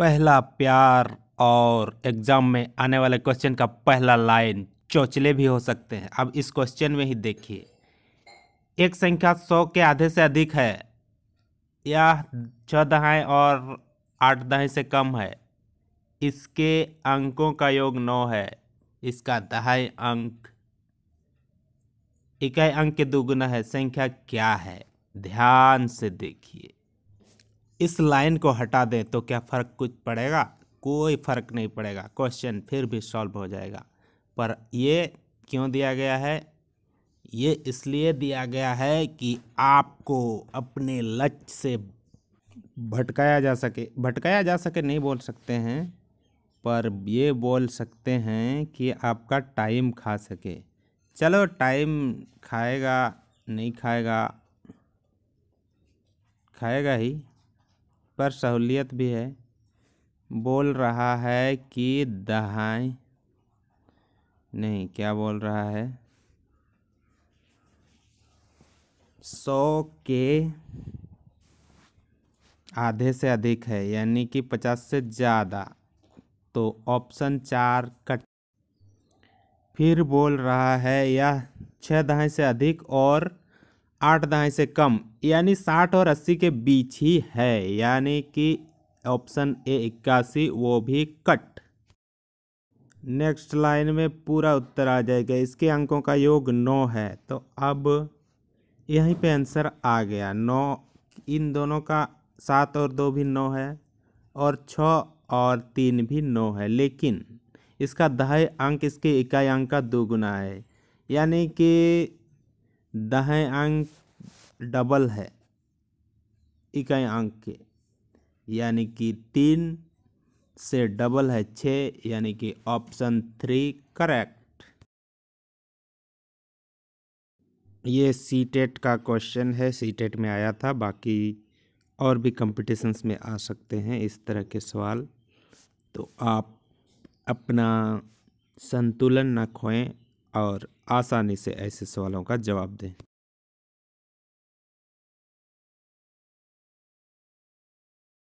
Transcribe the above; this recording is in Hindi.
पहला प्यार और एग्ज़ाम में आने वाले क्वेश्चन का पहला लाइन चौचले भी हो सकते हैं अब इस क्वेश्चन में ही देखिए एक संख्या सौ के आधे से अधिक है या छः दहाएँ और आठ दहाएँ से कम है इसके अंकों का योग नौ है इसका दहाई अंक इकाई अंक के दुगुना है संख्या क्या है ध्यान से देखिए इस लाइन को हटा दें तो क्या फ़र्क कुछ पड़ेगा कोई फ़र्क नहीं पड़ेगा क्वेश्चन फिर भी सॉल्व हो जाएगा पर ये क्यों दिया गया है ये इसलिए दिया गया है कि आपको अपने लक्ष्य से भटकाया जा सके भटकाया जा सके नहीं बोल सकते हैं पर ये बोल सकते हैं कि आपका टाइम खा सके चलो टाइम खाएगा नहीं खाएगा खाएगा ही पर सहूलियत भी है बोल रहा है कि दहाई नहीं क्या बोल रहा है सौ के आधे से अधिक है यानी कि पचास से ज़्यादा तो ऑप्शन चार कट फिर बोल रहा है यह छः दहाई से अधिक और आठ दहाई से कम यानी साठ और अस्सी के बीच ही है यानी कि ऑप्शन ए इक्यासी वो भी कट नेक्स्ट लाइन में पूरा उत्तर आ जाएगा इसके अंकों का योग नौ है तो अब यहीं पे आंसर आ गया नौ इन दोनों का सात और दो भी नौ है और छ और तीन भी नौ है लेकिन इसका दहाई अंक इसके इकाई अंक का दोगुना है यानी कि दहें अंक डबल है इकाई अंक के यानी कि तीन से डबल है छः यानी कि ऑप्शन थ्री करेक्ट ये सी टेट का क्वेश्चन है सी टेट में आया था बाकी और भी कंपटीशन्स में आ सकते हैं इस तरह के सवाल तो आप अपना संतुलन न खोएं और आसानी से ऐसे सवालों का जवाब दें